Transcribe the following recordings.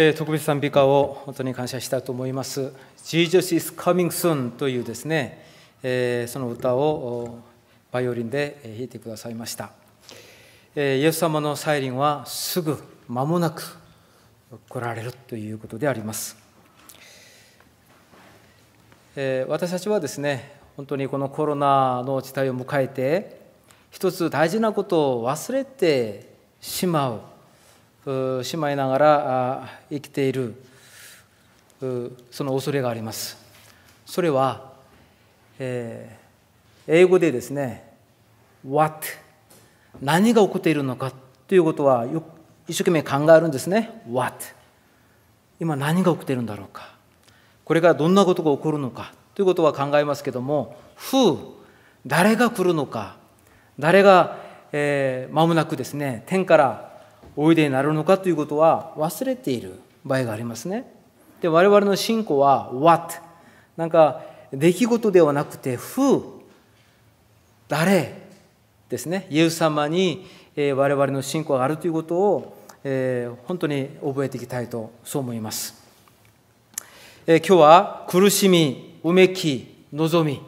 え特別賛美歌を本当に感謝したいと思います。Jesus is coming soon というですね、えその歌をバイオリンで弾いてくださいました。えイエス様の再臨はすぐ間もなく来られるということであります。え私たちはですね、本当にこのコロナの時代を迎えて、一つ大事なことを忘れてしまう。しまいながら生きているその恐れがあります。それは、えー、英語でですね「what」何が起こっているのかということはよ一生懸命考えるんですね「what」今何が起きているんだろうかこれからどんなことが起こるのかということは考えますけども「who」誰が来るのか誰が、えー、間もなくですね天からおいでになるのかということは忘れている場合がありますね。で我々の信仰は what なんか出来事ではなくて who 誰ですねイエス様に我々の信仰があるということを本当に覚えていきたいとそう思います。今日は苦しみ、うめき、望み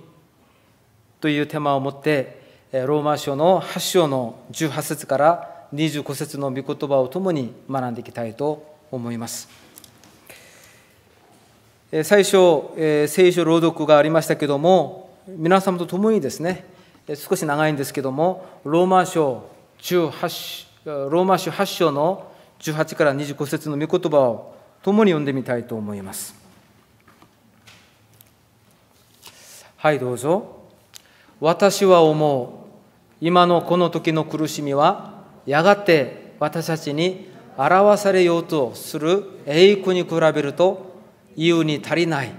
というテーマを持ってローマ書の8章の18節から25節の御言葉をもに学んでいきたいと思います。最初、聖書朗読がありましたけども、皆様と共にですね、少し長いんですけども、ローマ書18ローマ書8章の18から25節の御言葉を共に読んでみたいと思います。はい、どうぞ。私は思う。今のこの時の苦しみはやがて私たちに表されようとする栄光に比べると言うに足りない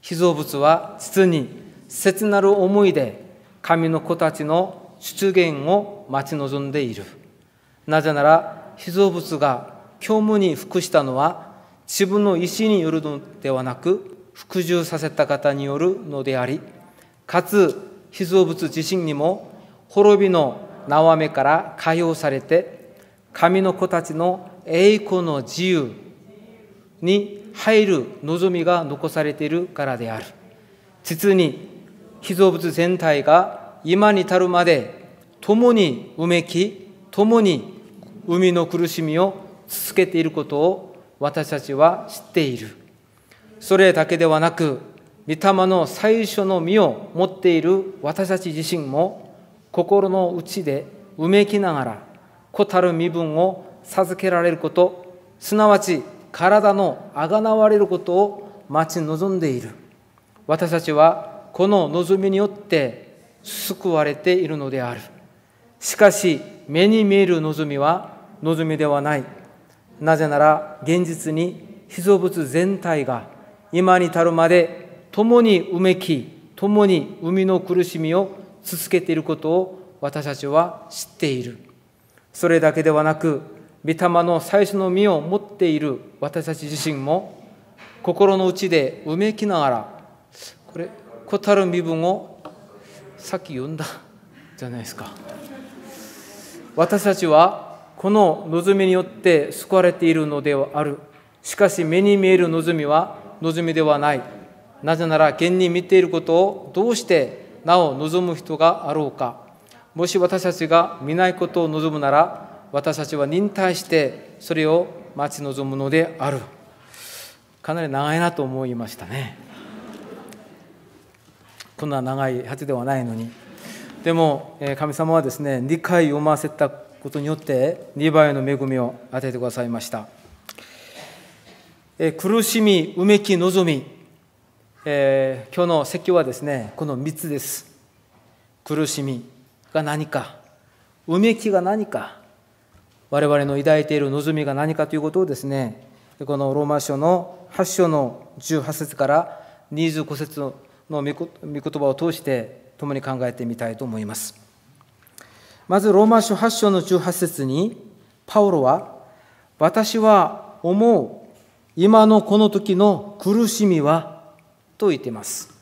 被造物は実に切なる思いで神の子たちの出現を待ち望んでいるなぜなら被造物が虚無に服したのは自分の意思によるのではなく服従させた方によるのでありかつ被造物自身にも滅びの縄目から解放されて神の子たちの栄光の自由に入る望みが残されているからである実に被造物全体が今に至るまで共にうめき共に海の苦しみを続けていることを私たちは知っているそれだけではなく御霊の最初の実を持っている私たち自身も心の内でうめきながらこたる身分を授けられることすなわち体のあがなわれることを待ち望んでいる私たちはこの望みによって救われているのであるしかし目に見える望みは望みではないなぜなら現実に被造物全体が今に至るまで共にうめき共に生みの苦しみを続けていることを私たちは知っているそれだけではなく御霊の最初の実を持っている私たち自身も心の内でうめきながらこれ蛍る身分をさっき読んだじゃないですか私たちはこの望みによって救われているのではあるしかし目に見える望みは望みではないなぜなら現に見ていることをどうしてなお望む人があろうかもし私たちが見ないことを望むなら私たちは忍耐してそれを待ち望むのであるかなり長いなと思いましたねこんな長いはずではないのにでも神様はですね2回読ませたことによって2倍の恵みを与えてくださいました苦しみうめき望みえー、今日の説教はですねこの3つです苦しみが何かうめきが何か我々の抱いている望みが何かということをですねこのローマ書の8章の18節から25節の御言葉を通して共に考えてみたいと思いますまずローマ書8章の18節にパオロは私は思う今のこの時の苦しみはと言っています。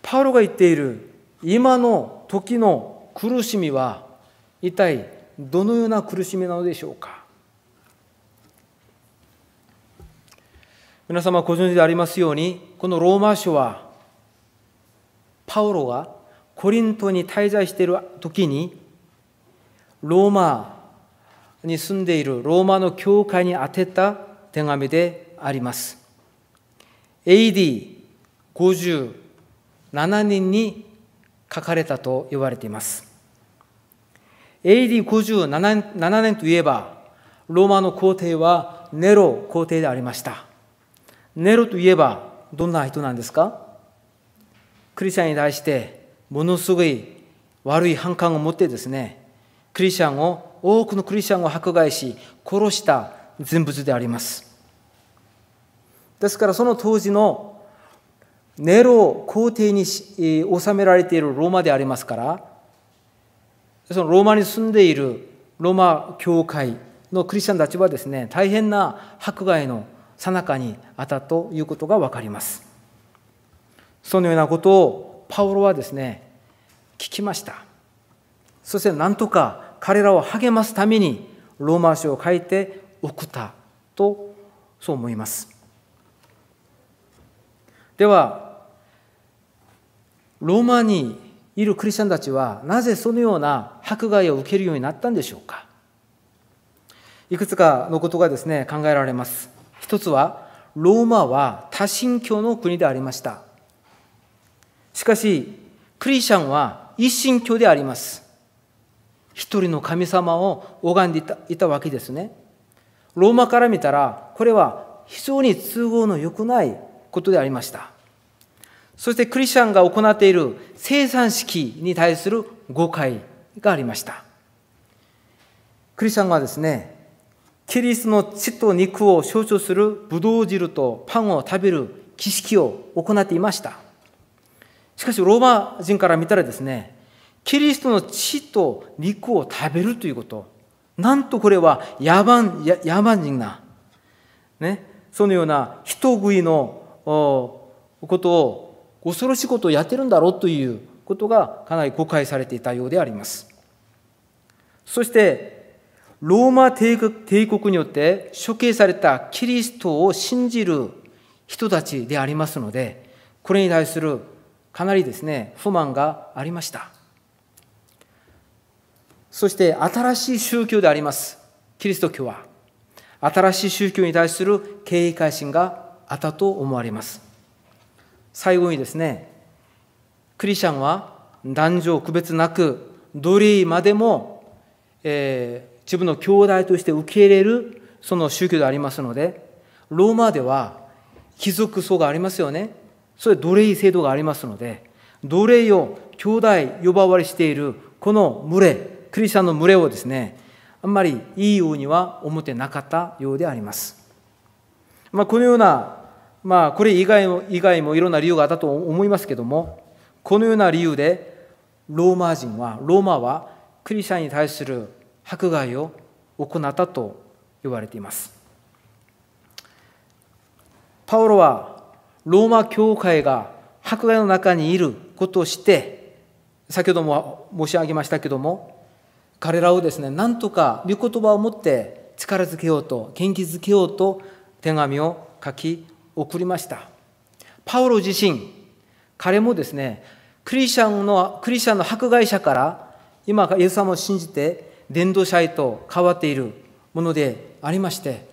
パウロが言っている今の時の苦しみは一体どのような苦しみなのでしょうか皆様ご存知でありますようにこのローマ書はパウロがコリントに滞在している時にローマに住んでいるローマの教会に宛てた手紙であります。AD57 年に書かれたと言われています。AD57 年といえば、ローマの皇帝はネロ皇帝でありました。ネロといえば、どんな人なんですかクリスチャンに対して、ものすごい悪い反感を持ってですね、クリスチャンを、多くのクリスチャンを迫害し、殺した人物であります。ですからその当時のネロ皇帝に収められているローマでありますからそのローマに住んでいるローマ教会のクリスチャンたちはですね大変な迫害のさなかにあったということが分かりますそのようなことをパウロはですね聞きましたそしてなんとか彼らを励ますためにローマ書を書いて送ったとそう思いますではローマにいるクリスチャンたちはなぜそのような迫害を受けるようになったんでしょうかいくつかのことがですね考えられます一つはローマは多神教の国でありましたしかしクリスチャンは一神教であります一人の神様を拝んでいたいたわけですねローマから見たらこれは非常に都合の良くないことでありました。そしてクリスチャンが行っている生産式に対する誤解がありました。クリスチャンはですね、キリストの血と肉を象徴するブドウ汁とパンを食べる儀式を行っていました。しかし、ローマ人から見たらですね、キリストの血と肉を食べるということ、なんとこれは野蛮野蛮人な、ね、そのような人食いのことを恐ろしいことをやってるんだろうということがかなり誤解されていたようであります。そしてローマ帝国によって処刑されたキリストを信じる人たちでありますのでこれに対するかなりですね不満がありましたそして新しい宗教でありますキリスト教は新しい宗教に対する警戒心があったと思われます最後にですねクリシャンは男女区別なく奴隷までも、えー、自分の兄弟として受け入れるその宗教でありますのでローマでは貴族層がありますよねそれ奴隷制度がありますので奴隷を兄弟呼ばわりしているこの群れクリスチャンの群れをですねあんまりいいようには思ってなかったようでありますまあ、このような、まあ、これ以外も以外もいろんな理由があったと思いますけどもこのような理由でローマ人はローマはクリシャンに対する迫害を行ったと言われていますパウロはローマ教会が迫害の中にいることをして先ほども申し上げましたけども彼らをですねなんとか御言葉を持って力づけようと元気づけようと手紙を書き送りました。パウロ自身、彼もですね、クリスチャンのクリスチャンの迫害者から今イエス様を信じて伝道者へと変わっているものでありまして、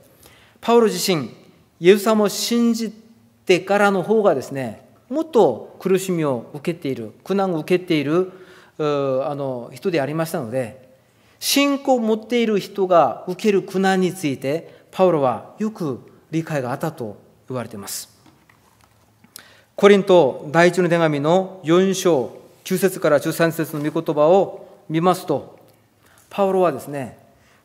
パウロ自身、イエス様を信じてからの方がですね、もっと苦しみを受けている、苦難を受けているあの人でありましたので、信仰を持っている人が受ける苦難について、パウロはよく理解があったと言われています。コリント第一の手紙の4章9節から13節の御言葉を見ますと、パウロはですね、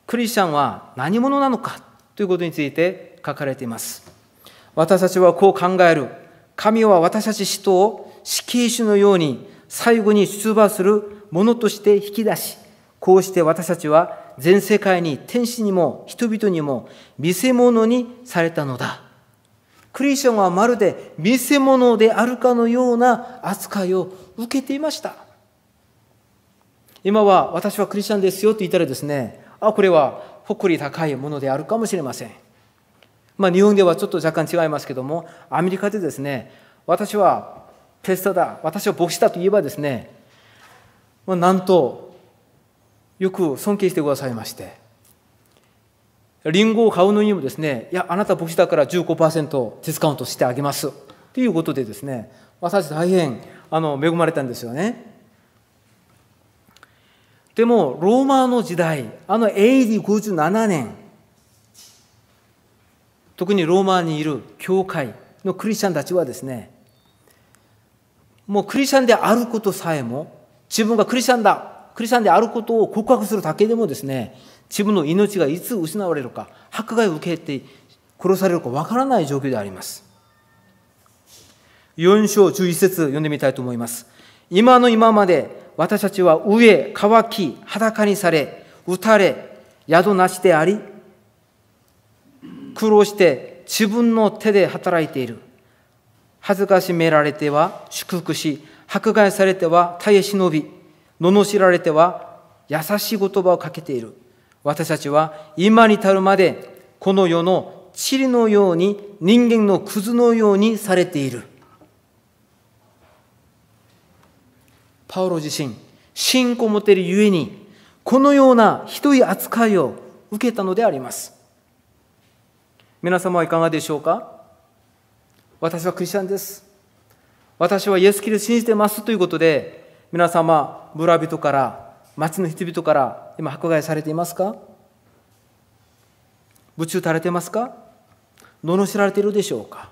クリスチャンは何者なのかということについて書かれています。私たちはこう考える。神は私たち人を死刑囚のように最後に出馬するものとして引き出し、こうして私たちは全世界に天使にも人々にも見せ物にされたのだ。クリスチャンはまるで見せ物であるかのような扱いを受けていました。今は私はクリスチャンですよと言ったらですね、あ、これは誇り高いものであるかもしれません。まあ日本ではちょっと若干違いますけども、アメリカでですね、私はペストだ、私は牧師だと言えばですね、まあ、なんとよく尊敬してくださいまして、リンゴを買うのにもですね、いや、あなた牧師だから15%ディスカウントしてあげます。ということでですね、私大変あの恵まれたんですよね。でも、ローマの時代、あの AD57 年、特にローマにいる教会のクリスチャンたちはですね、もうクリスチャンであることさえも、自分がクリスチャンだクリスチャンであることを告白するだけでもですね自分の命がいつ失われるか迫害を受けて殺されるかわからない状況であります4章11節読んでみたいと思います今の今まで私たちは飢え乾き裸にされ打たれ宿なしであり苦労して自分の手で働いている恥ずかしめられては祝福し迫害されては耐え忍び罵られては優しい言葉をかけている。私たちは今に至るまでこの世の塵のように人間のクズのようにされている。パウロ自身、信仰を持てるゆえに、このようなひどい扱いを受けたのであります。皆様はいかがでしょうか私はクリスチャンです。私はイエス・キリストを信じてますということで、皆様、村人から、町の人々から今迫害されていますかぶ中垂たれてますか罵られているでしょうか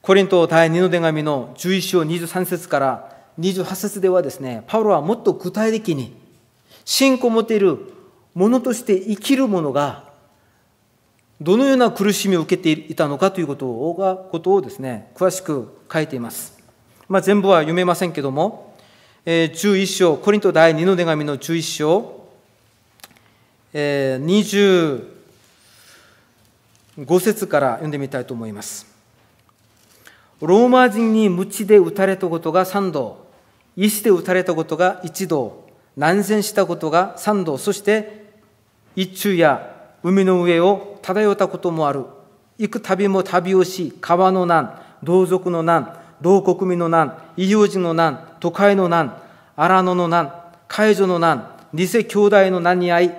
コリント第二の手紙の11章23節から28節ではですね、パウロはもっと具体的に、信仰を持ている者として生きる者が、どのような苦しみを受けていたのかということをことをですね、詳しく書いています。まあ、全部は読めませんけども、えー、11章、コリント第2の手紙の11章、えー、25節から読んでみたいと思います。ローマ人に鞭で打たれたことが3度、石で打たれたことが1度、難戦したことが3度、そして一昼夜、海の上を漂ったこともある。行く旅も旅をし、川の難、同族の難、同国民の難、異療人の難、都会の難、荒野の難、解除の難、偽兄弟の難に遭い、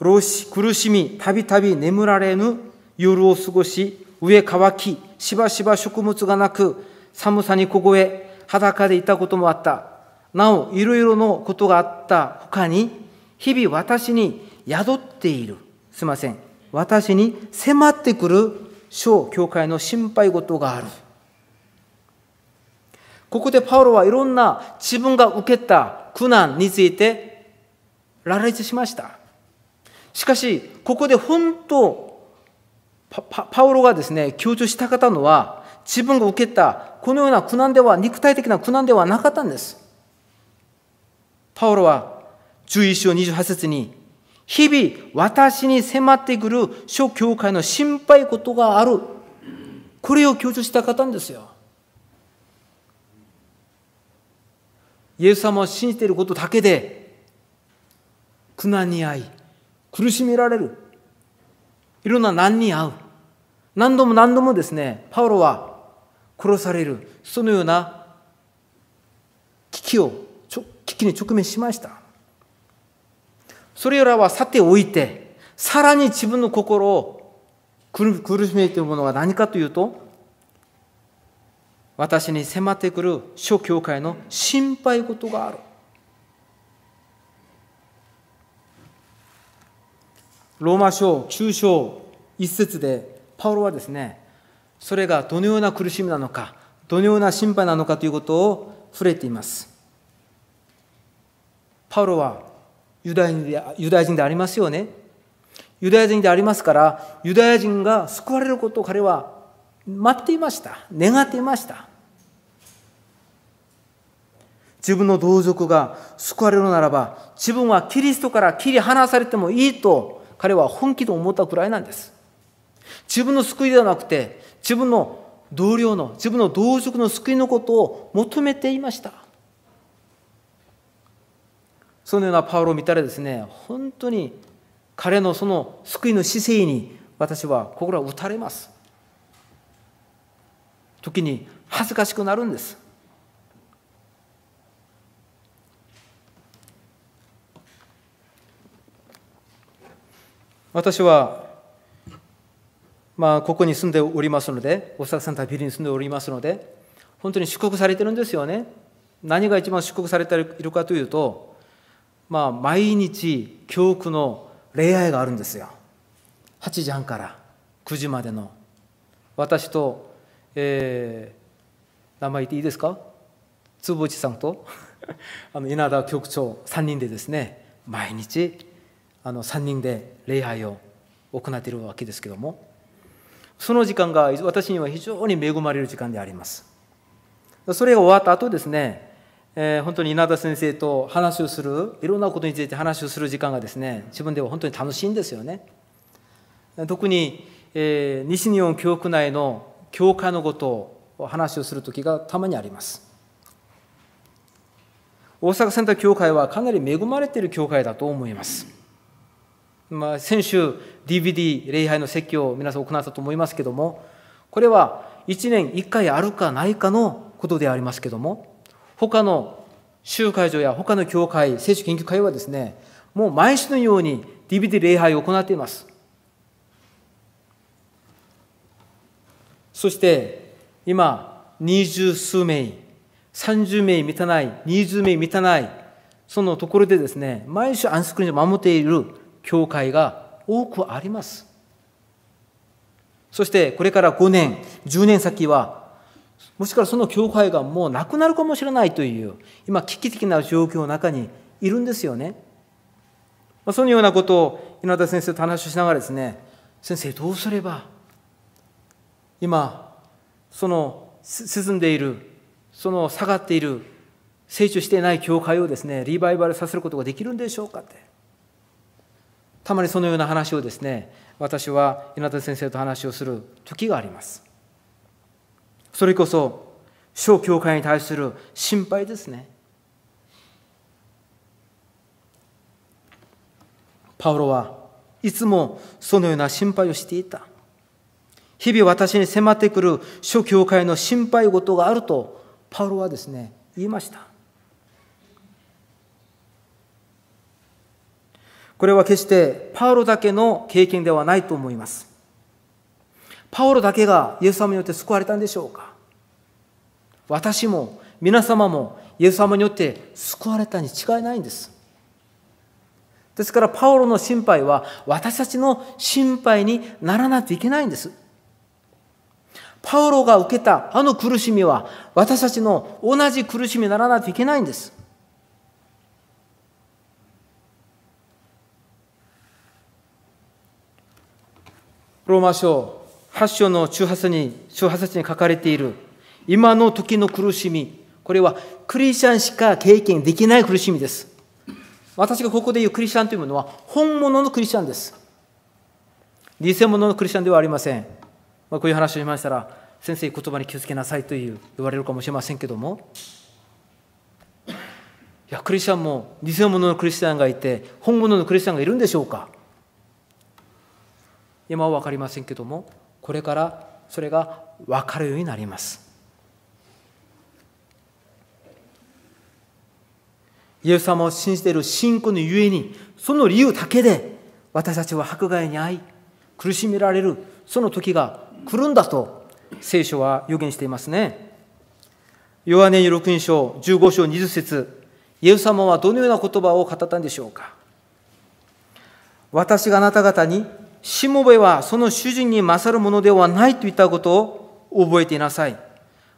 老死、苦しみ、たびたび眠られぬ夜を過ごし、上乾き、しばしば食物がなく、寒さに凍え、裸でいたこともあった。なお、いろいろのことがあった他に、日々私に宿っている。すいません。私に迫ってくる小教会の心配事がある。ここでパウロはいろんな自分が受けた苦難について羅列しました。しかし、ここで本当、パウロがですね、強調したかったのは、自分が受けたこのような苦難では、肉体的な苦難ではなかったんです。パウロは11章28節に、日々私に迫ってくる諸教会の心配事がある。これを強調したかったんですよ。イエス様を信じていることだけで苦難に遭い苦しめられるいろんな難に遭う何度も何度もですねパウロは殺されるそのような危機を危機に直面しましたそれらはさておいてさらに自分の心を苦しめているものは何かというと私に迫ってくる諸教会の心配事がある。ローマ書中章1節でパウロはですねそれがどのような苦しみなのかどのような心配なのかということを触れていますパウロはユダヤ人でユダヤ人でありますよねユダヤ人でありますからユダヤ人が救われることを彼は待っていました。願っていました。自分の同族が救われるならば、自分はキリストから切り離されてもいいと、彼は本気で思ったくらいなんです。自分の救いではなくて、自分の同僚の、自分の同族の救いのことを求めていました。そのようなパウロを見たらですね、本当に彼のその救いの姿勢に私は心は打たれます。時に恥ずかしくなるんです私は、まあ、ここに住んでおりますので、大阪センタビルに住んでおりますので、本当に祝福されてるんですよね。何が一番祝福されているかというと、まあ、毎日、教区の礼拝があるんですよ。8時半から9時までの。私とえー、名前言っていいですか坪内さんと あの稲田局長3人でですね毎日あの3人で礼拝を行っているわけですけどもその時間が私には非常に恵まれる時間でありますそれが終わった後ですね、えー、本当に稲田先生と話をするいろんなことについて話をする時間がですね自分では本当に楽しいんですよね特に、えー、西日本教区内の教会のことを話をする時がたまにあります。大阪センター教会はかなり恵まれている教会だと思います。まあ、先週 DVD 礼拝の説教を皆さん行ったと思いますけどもこれは1年1回あるかないかのことでありますけども他の集会所や他の教会聖書研究会はですねもう毎週のように DVD 礼拝を行っていますそして今、二十数名、三十名満たない、二十名満たない、そのところでですね、毎週安息日を守っている教会が多くあります。そしてこれから5年、10年先は、もしかしたらその教会がもうなくなるかもしれないという、今、危機的な状況の中にいるんですよね。まあ、そのようなことを稲田先生と話をしながらですね、先生、どうすれば今その進んでいるその下がっている成長していない教会をですねリバイバルさせることができるんでしょうかってたまにそのような話をですね私は稲田先生と話をする時がありますそれこそ小教会に対する心配ですねパウロはいつもそのような心配をしていた日々私に迫ってくる諸教会の心配事があると、パウロはですね、言いました。これは決してパウロだけの経験ではないと思います。パウロだけがイエス様によって救われたんでしょうか私も皆様もイエス様によって救われたに違いないんです。ですからパウロの心配は私たちの心配にならないといけないんです。パウロが受けたあの苦しみは私たちの同じ苦しみにならないといけないんです。ローマ書8章の中発に中発に書かれている今の時の苦しみ、これはクリスチャンしか経験できない苦しみです。私がここで言うクリスチャンというものは本物のクリスチャンです。偽物のクリスチャンではありません。まあ、こういう話をしましたら、先生、言葉に気をつけなさいという言われるかもしれませんけども、いや、クリスチャンも偽物のクリスチャンがいて、本物のクリスチャンがいるんでしょうか今は分かりませんけども、これからそれが分かるようになります。イエス様を信じている信仰のゆえに、その理由だけで私たちは迫害に遭い、苦しめられる、その時が来るんだと聖書は予言していますね。ヨハネに6印章15章20節イエス様はどのような言葉を語ったんでしょうか私があなた方にしもべはその主人に勝るものではないと言ったことを覚えていなさい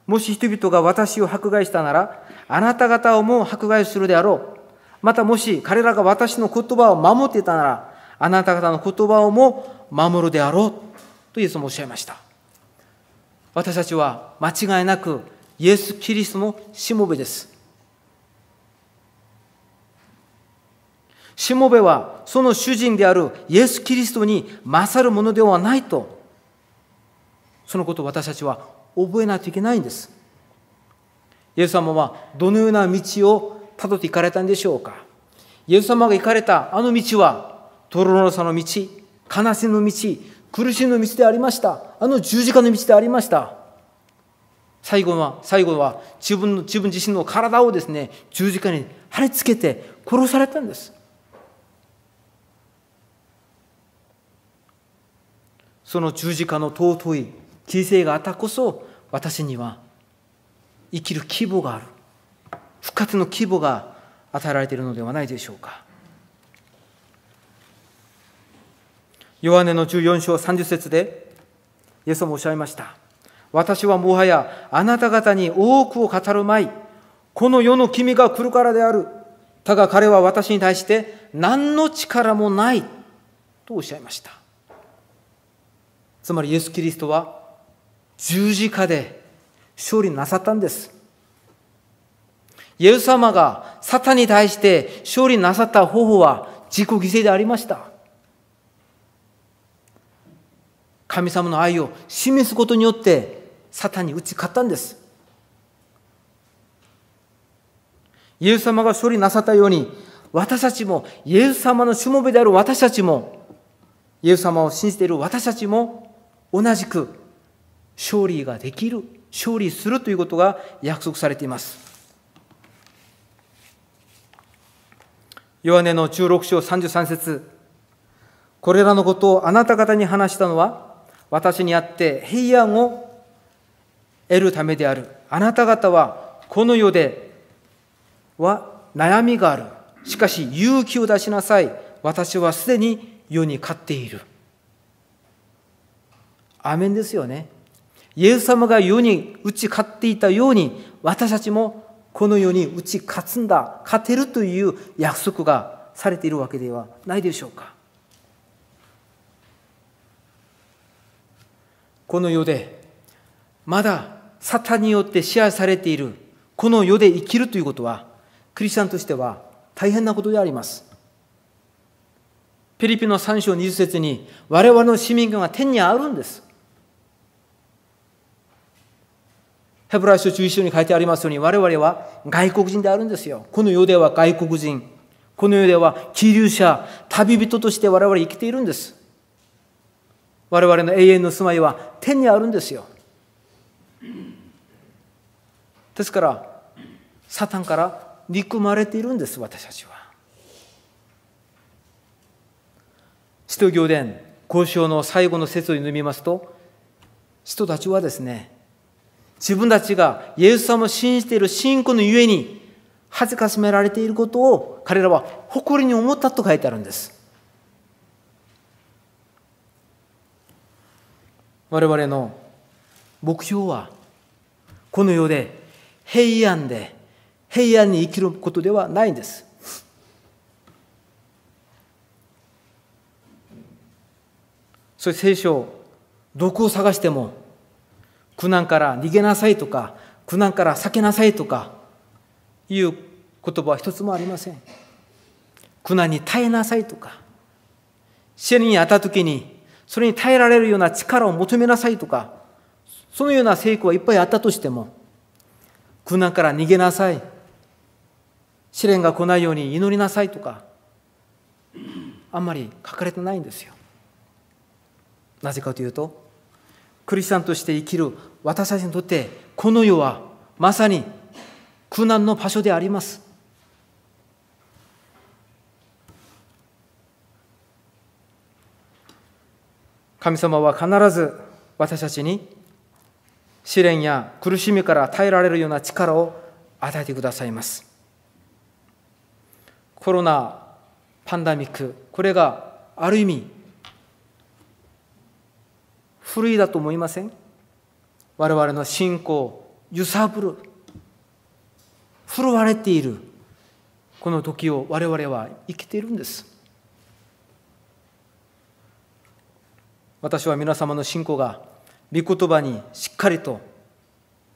もし人々が私を迫害したならあなた方をも迫害するであろうまたもし彼らが私の言葉を守っていたならあなた方の言葉をも守るであろうとイエスもおっしゃいました私たちは間違いなくイエス・キリストのしもべですしもべはその主人であるイエス・キリストに勝るものではないとそのことを私たちは覚えないといけないんですイエス様はどのような道をたどっていかれたんでしょうかイエス様が行かれたあの道はトロロのの道悲しみの道苦しみの道でありました。あの十字架の道でありました。最後は、最後は自分の、自分自身の体をですね、十字架に貼り付けて殺されたんです。その十字架の尊い人生があったこそ、私には生きる規模がある。復活の規模が与えられているのではないでしょうか。ヨハネの14章30節で、イエスもおっしゃいました。私はもはやあなた方に多くを語るまい。この世の君が来るからである。たが彼は私に対して何の力もない。とおっしゃいました。つまりイエス・キリストは十字架で勝利なさったんです。イエス様がサタンに対して勝利なさった方法は自己犠牲でありました。神様の愛を示すことによってサタンに打ち勝ったんですイエス様が処理なさったように私たちもイエス様のしもべである私たちもイエス様を信じている私たちも同じく勝利ができる勝利するということが約束されていますヨアネの16章33節これらのことをあなた方に話したのは私にあって平安を得るためである。あなた方はこの世では悩みがある。しかし勇気を出しなさい。私はすでに世に勝っている。アメンですよね。イエス様が世に打ち勝っていたように、私たちもこの世に打ち勝つんだ、勝てるという約束がされているわけではないでしょうか。この世で、まだサタンによって支配されている、この世で生きるということは、クリスチャンとしては大変なことであります。フィリピンの3章20節に、我々の市民権は天にあるんです。ヘブライ書11章に書いてありますように、我々は外国人であるんですよ。この世では外国人、この世では気流者、旅人として我々生きているんです。我々の永遠の住まいは天にあるんですよですからサタンから憎まれているんです私たちは使徒行伝交渉の最後の説を読みますと人たちはですね自分たちがイエス様を信じている信仰のゆえに恥ずかしめられていることを彼らは誇りに思ったと書いてあるんです我々の目標はこの世で平安で平安に生きることではないんですそして聖書どこを探しても苦難から逃げなさいとか苦難から避けなさいとかいう言葉は一つもありません苦難に耐えなさいとか試練にあった時にそれに耐えられるような力を求めなさいとか、そのような成功はいっぱいあったとしても、苦難から逃げなさい、試練が来ないように祈りなさいとか、あんまり書かれてないんですよ。なぜかというと、クリスチャンとして生きる私たちにとって、この世はまさに苦難の場所であります。神様は必ず私たちに試練や苦しみから耐えられるような力を与えてくださいます。コロナ、パンダミック、これがある意味、古いだと思いません我々の信仰揺さぶる、震われている、この時を我々は生きているんです。私は皆様の信仰が御言葉にしっかりと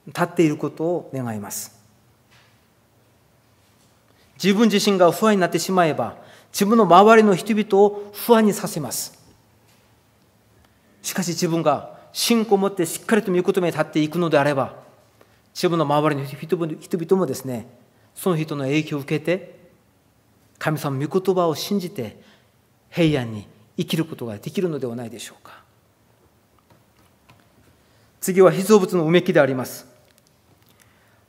立っていることを願います自分自身が不安になってしまえば自分の周りの人々を不安にさせますしかし自分が信仰を持ってしっかりと御言葉に立っていくのであれば自分の周りの人々もですねその人の影響を受けて神様の御言葉を信じて平安に生きることができるのではないでしょうか次は被造物のうめきであります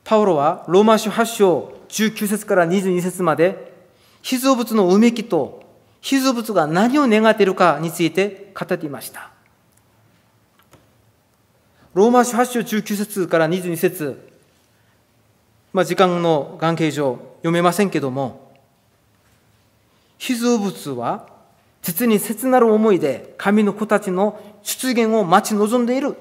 パウロはローマ書8章19節から22節まで被造物のうめきと被造物が何を願っているかについて語っていましたローマ書8章19節から22節まあ、時間の関係上読めませんけども、被造物は実に切なる思いで神の子たちの出現を待ち望んでいる。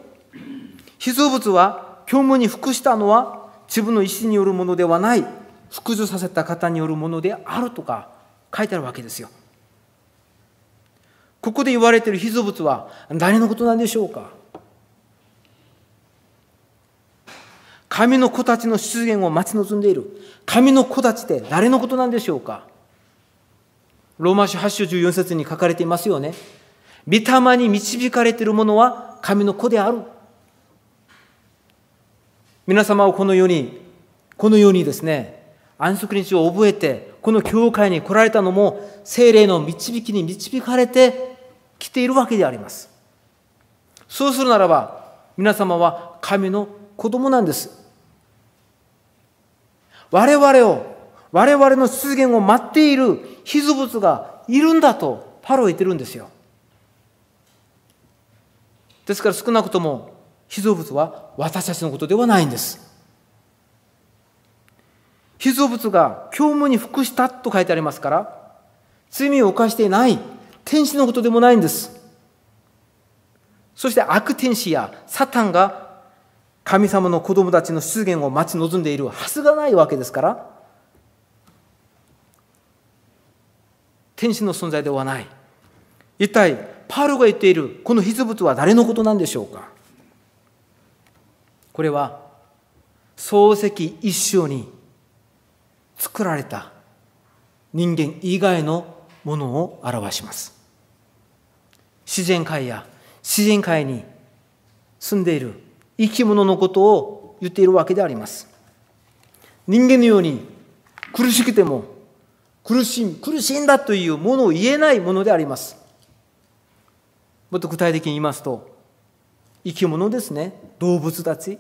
被造物は教務に服したのは自分の意思によるものではない、服従させた方によるものであるとか書いてあるわけですよ。ここで言われている被造物は誰のことなんでしょうか神の子たちの出現を待ち望んでいる。神の子たちって誰のことなんでしょうかローマ書8章14節に書かれていますよね。御霊に導かれているものは神の子である。皆様をこの世に、この世にですね、安息日を覚えて、この教会に来られたのも、精霊の導きに導かれてきているわけであります。そうするならば、皆様は神の子供なんです。我々を我々の出現を待っている蔵物がいるんだとパロは言ってるんですよですから少なくとも被造物は私たちのことではないんです被造物が教務に服したと書いてありますから罪を犯していない天使のことでもないんですそして悪天使やサタンが神様の子供たちの出現を待ち望んでいるはずがないわけですから天使の存在ではない一体パールが言っているこの筆物は誰のことなんでしょうかこれは漱石一生に作られた人間以外のものを表します自然界や自然界に住んでいる生き物のことを言っているわけであります人間のように苦しくても苦しみ苦しんだというものを言えないものでありますもっと具体的に言いますと生き物ですね動物たち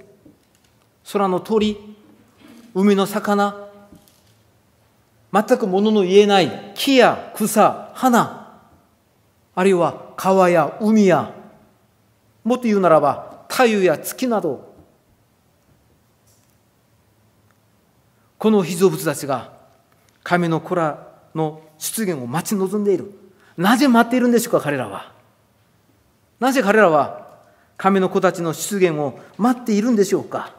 空の鳥海の魚全く物の言えない木や草花あるいは川や海やもっと言うならば太陽や月などこの被造物たちが神の子らの出現を待ち望んでいる。なぜ待っているんでしょうか、彼らは。なぜ彼らは神の子たちの出現を待っているんでしょうか。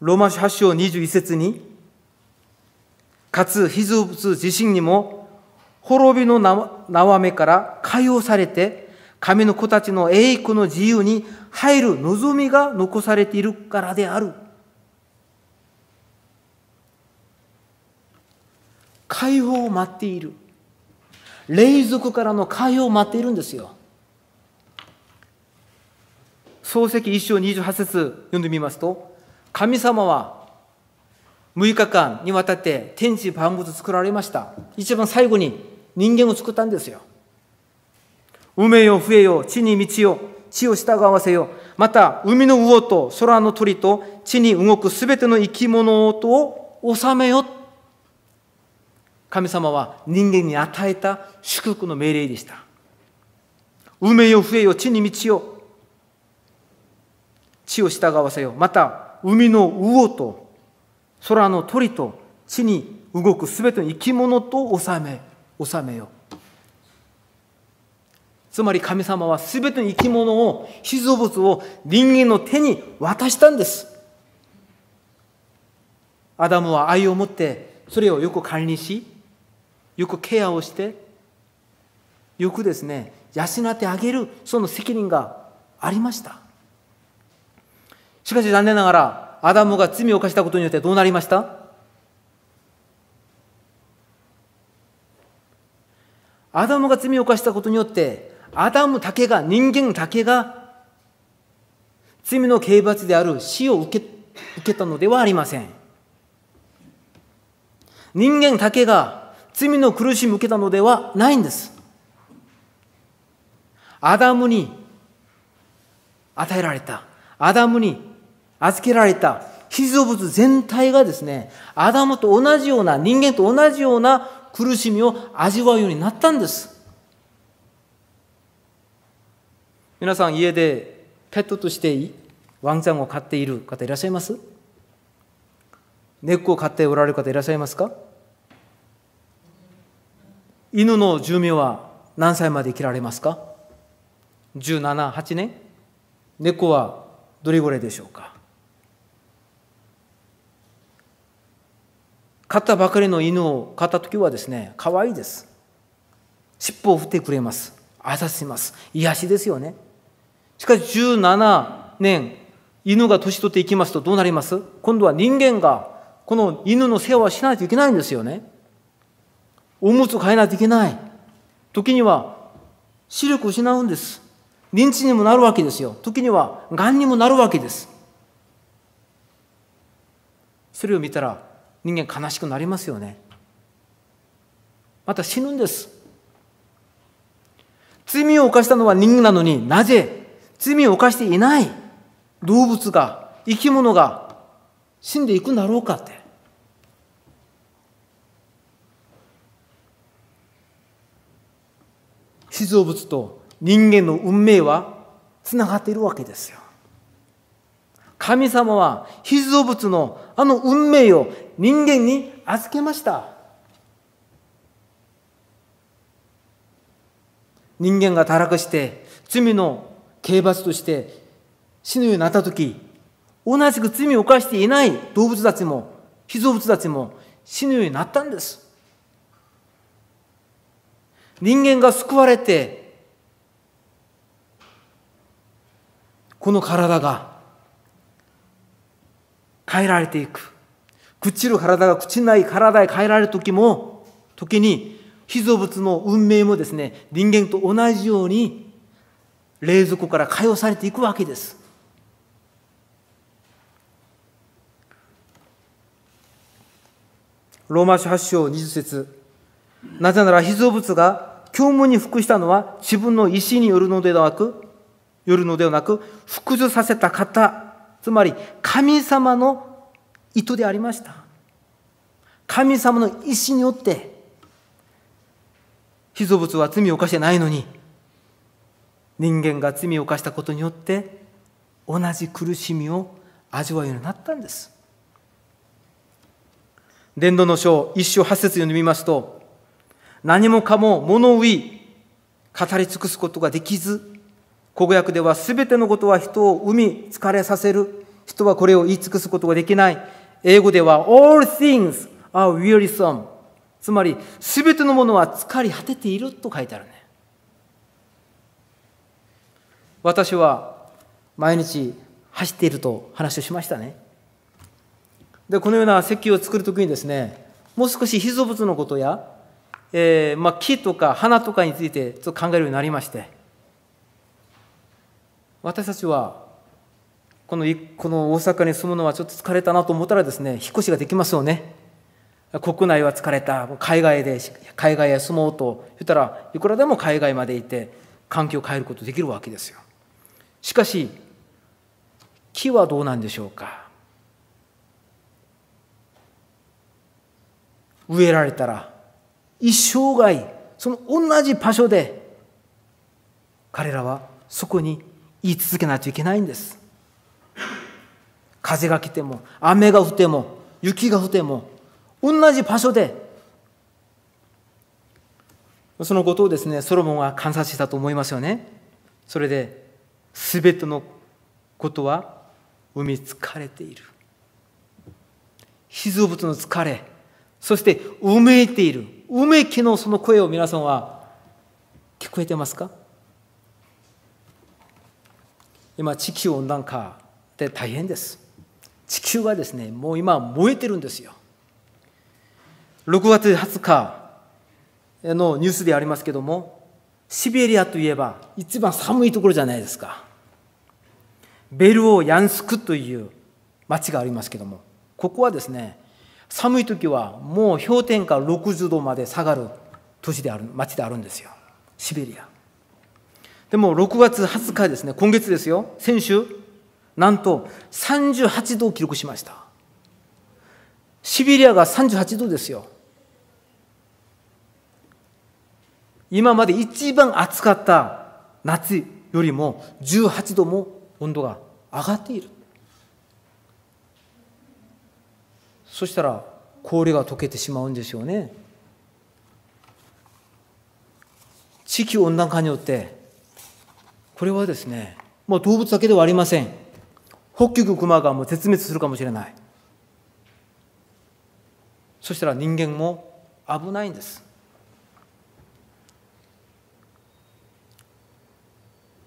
ローマ書8章21節に、かつ非物自身にも滅びの縄目から解放されて、神の子たちの栄光の自由に入る望みが残されているからである。解放を待っている霊族からの解放を待っているんですよ漱石一章28節読んでみますと神様は6日間にわたって天地万物作られました一番最後に人間を作ったんですよ埋めよ増えよ地に満ちよ地を従わせよまた海の魚と空の鳥と地に動くすべての生き物とを治めよ神様は人間に与えた祝福の命令でした。運命よ増えよ、地に満ちよ。地を従わせよ。また、海の魚と空の鳥と地に動くすべての生き物と治め、治めよ。つまり神様はすべての生き物を、被造物を人間の手に渡したんです。アダムは愛を持ってそれをよく管理し、よくケアをしてよくですね養ってあげるその責任がありましたしかし残念ながらアダムが罪を犯したことによってどうなりましたアダムが罪を犯したことによってアダムだけが人間だけが罪の刑罰である死を受け受けたのではありません人間だけが罪の苦しみを受けたのではないんです。アダムに与えられた、アダムに預けられた被造物全体がですね、アダムと同じような、人間と同じような苦しみを味わうようになったんです。皆さん家でペットとしてワンちゃんを飼っている方いらっしゃいます猫を飼っておられる方いらっしゃいますか犬の寿命は何歳まで生きられますか ?17、8年猫はどれぐらいでしょうか飼ったばかりの犬を飼った時はですね、可愛いです。尻尾を振ってくれます。あざします。癒しですよね。しかし17年、犬が年取っていきますとどうなります今度は人間がこの犬の世話をしないといけないんですよね。おむつを変えないといけない。時には視力を失うんです。認知にもなるわけですよ。時には癌にもなるわけです。それを見たら人間悲しくなりますよね。また死ぬんです。罪を犯したのは人間なのになぜ罪を犯していない動物が生き物が死んでいくんだろうかって地造物と人間の運命はつながっているわけですよ。神様は被造物のあの運命を人間に預けました。人間が堕落して罪の刑罰として死ぬようになった時同じく罪を犯していない動物たちも被造物たちも死ぬようになったんです。人間が救われてこの体が変えられていく朽ちる体が朽ちない体へ変えられる時も時に被造物の運命もですね人間と同じように冷蔵庫から解放されていくわけですローマ書8章20節なぜなら被造物が教文に服したのは自分の意思によるのではなく、よるのではなく、服従させた方、つまり神様の意図でありました。神様の意思によって、被造物は罪を犯してないのに、人間が罪を犯したことによって、同じ苦しみを味わうようになったんです。伝道の書、一章八節読んでみますと、何もかも物を言い、語り尽くすことができず、古語訳では全てのことは人を生み疲れさせる。人はこれを言い尽くすことができない。英語では all things are wearisome。つまり全てのものは疲れ果てていると書いてあるね。私は毎日走っていると話をしましたね。で、このような石器を作るときにですね、もう少し被造物のことやえーまあ、木とか花とかについてちょっと考えるようになりまして私たちはこのこの大阪に住むのはちょっと疲れたなと思ったらですね引っ越しができますよね国内は疲れた海外で海外へ住もうと言ったらいくらでも海外まで行って環境を変えることできるわけですよしかし木はどうなんでしょうか植えられたら一生涯その同じ場所で彼らはそこに言い続けないといけないんです風が来ても雨が降っても雪が降っても同じ場所でそのことをですねソロモンは観察したと思いますよねそれですべてのことは生みつかれている被造物の疲れそして埋めいているうめきのその声を皆さんは聞こえてますか今地球温暖化で大変です地球がですねもう今燃えてるんですよ6月20日のニュースでありますけどもシベリアといえば一番寒いところじゃないですかベルオヤンスクという町がありますけどもここはですね寒い時はもう氷点下60度まで下がる年である町であるんですよシベリアでも6月20日ですね今月ですよ先週なんと38度を記録しましたシベリアが38度ですよ今まで一番暑かった夏よりも18度も温度が上がっているそしたら氷が溶けてしまうんですよね地球温暖化によってこれはですねもう動物だけではありません北極熊がもう絶滅するかもしれないそしたら人間も危ないんです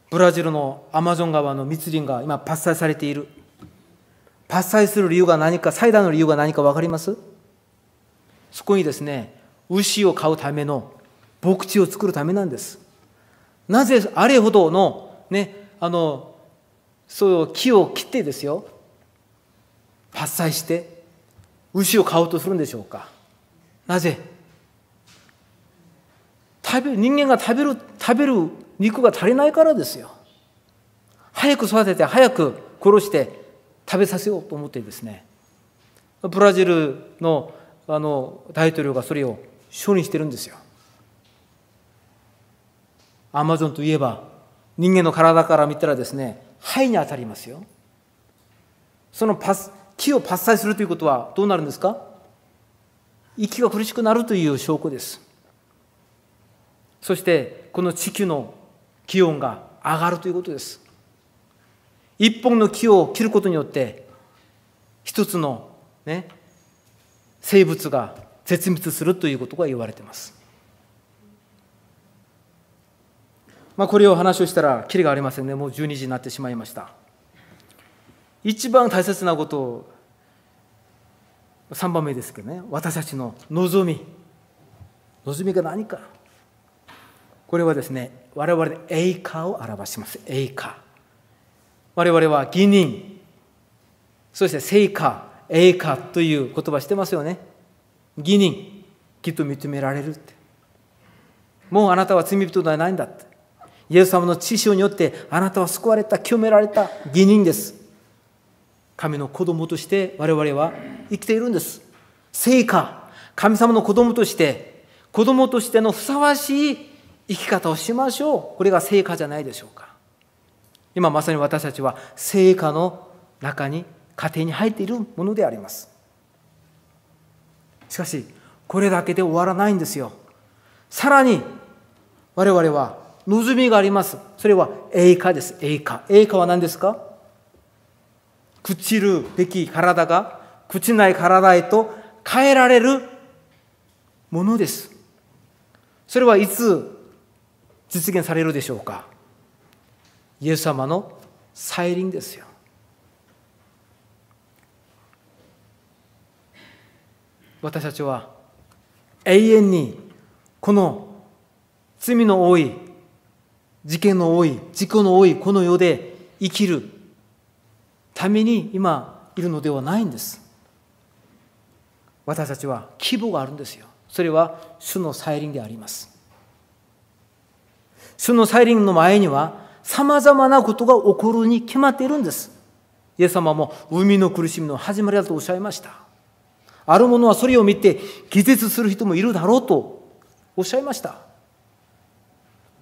ブラジルのアマゾン川の密林が今伐採されている伐採する理由が何か、祭壇の理由が何か分かりますそこにですね、牛を飼うための牧地を作るためなんです。なぜあれほどの、ね、あの、そう木を切ってですよ、伐採して、牛を飼おうとするんでしょうか。なぜ食べ人間が食べる食べる肉が足りないからですよ。早く育てて、早く殺して、食べさせようと思ってですねブラジルのあの大統領がそれを承認してるんですよアマゾンといえば人間の体から見たらですね肺に当たりますよそのパス木を伐採するということはどうなるんですか息が苦しくなるという証拠ですそしてこの地球の気温が上がるということです一本の木を切ることによって一つの、ね、生物が絶滅するということが言われています、まあ、これを話をしたらきりがありませんねもう12時になってしまいました一番大切なことを3番目ですけどね私たちの望み望みが何かこれはですね我々栄華を表します栄華我々は義人、そして成果、栄華という言葉してますよね。義人、きっと認められるって。もうあなたは罪人ではないんだって。イエス様の知性によってあなたは救われた、清められた義人です。神の子供として我々は生きているんです。聖果、神様の子供として、子供としてのふさわしい生き方をしましょう。これが成果じゃないでしょうか。今まさに私たちは成果の中に家庭に入っているものでありますしかしこれだけで終わらないんですよさらに我々は望みがありますそれは栄華です栄華栄華は何ですか朽ちるべき体が朽ちない体へと変えられるものですそれはいつ実現されるでしょうかイエス様の再臨ですよ。私たちは永遠にこの罪の多い事件の多い事故の多いこの世で生きるために今いるのではないんです私たちは希望があるんですよそれは主の再臨であります主の再臨の前にはさまざまなことが起こるに決まっているんです。イエス様も海の苦しみの始まりだとおっしゃいました。ある者はそれを見て気絶する人もいるだろうとおっしゃいました。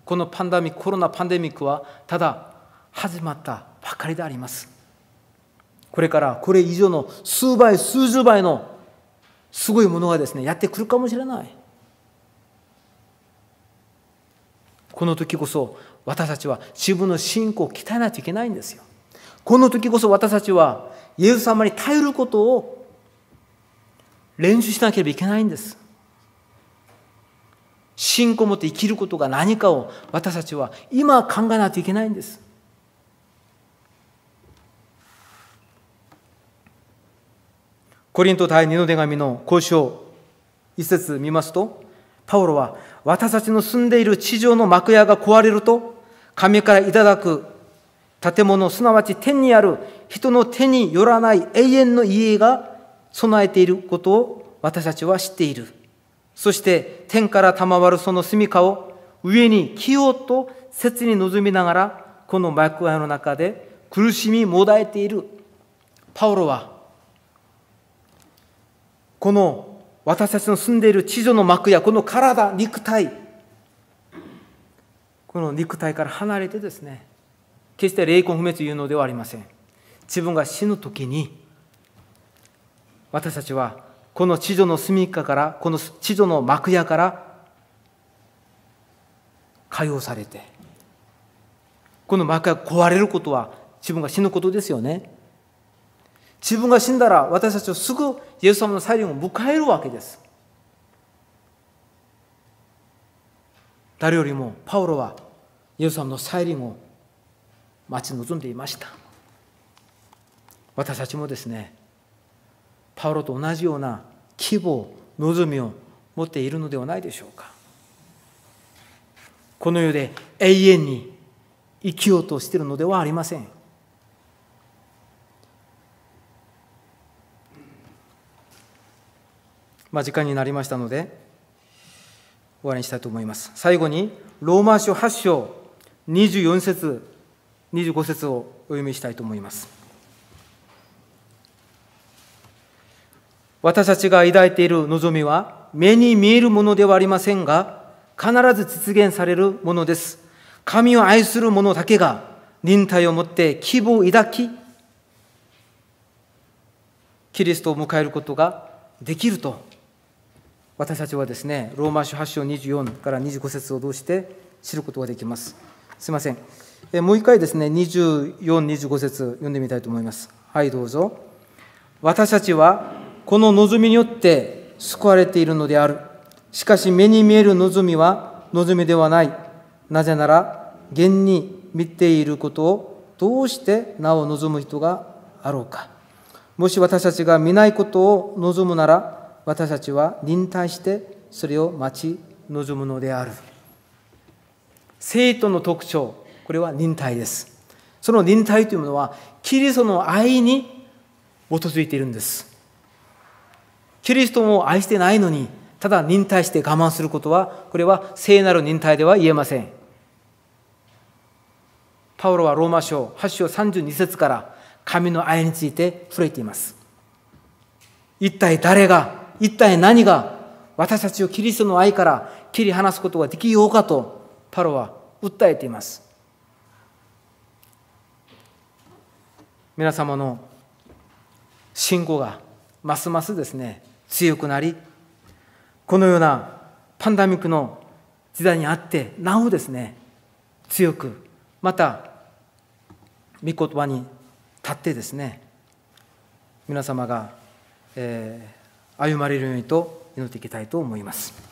このパンダミック、コロナパンデミックはただ始まったばかりであります。これからこれ以上の数倍、数十倍のすごいものがですね、やってくるかもしれない。この時こそ私たちは自分の信仰を鍛えないといけないんですよ。この時こそ私たちはイエス様に頼ることを練習しなければいけないんです。信仰を持って生きることが何かを私たちは今考えないといけないんです。コリント第2の手紙の交渉一節見ますとパウロは私たちの住んでいる地上の幕屋が壊れると、神からいただく建物、すなわち天にある人の手によらない永遠の家が備えていることを私たちは知っている。そして天から賜るその住処を上に着ようと切に望みながら、この幕屋の中で苦しみもだえている。パウロは、この私たちの住んでいる地上の膜やこの体肉体この肉体から離れてですね決して霊魂不滅というのではありません自分が死ぬ時に私たちはこの地上の住みかからこの地上の幕屋から解放されてこの幕屋が壊れることは自分が死ぬことですよね自分が死んだら私たちはすぐイエス様の再臨を迎えるわけです誰よりもパウロはイエス様の再臨を待ち望んでいました私たちもですねパウロと同じような希望望みを持っているのではないでしょうかこの世で永遠に生きようとしているのではありませんまあ、時間になりましたので、終わりにしたいと思います。最後に、ローマ書8章24節、25節をお読みしたいと思います。私たちが抱いている望みは、目に見えるものではありませんが、必ず実現されるものです。神を愛する者だけが、忍耐をもって希望を抱き、キリストを迎えることができると私たちはですね、ローマ書8章24から25節を通して知ることができます。すいません。えもう一回ですね、24、25節読んでみたいと思います。はい、どうぞ。私たちはこの望みによって救われているのである。しかし目に見える望みは望みではない。なぜなら、現に見ていることをどうしてなお望む人があろうか。もし私たちが見ないことを望むなら、私たちは忍耐してそれを待ち望むのである生徒の特徴これは忍耐ですその忍耐というものはキリストの愛に基づいているんですキリストも愛してないのにただ忍耐して我慢することはこれは聖なる忍耐では言えませんパウロはローマ書8章32節から神の愛について触れています一体誰が一体何が私たちをキリストの愛から切り離すことができようかとパロは訴えています皆様の信仰がますますですね強くなりこのようなパンダミックの時代にあってなおですね強くまた御言葉に立ってですね皆様が、えー、歩まれるようにと祈っていきたいと思います。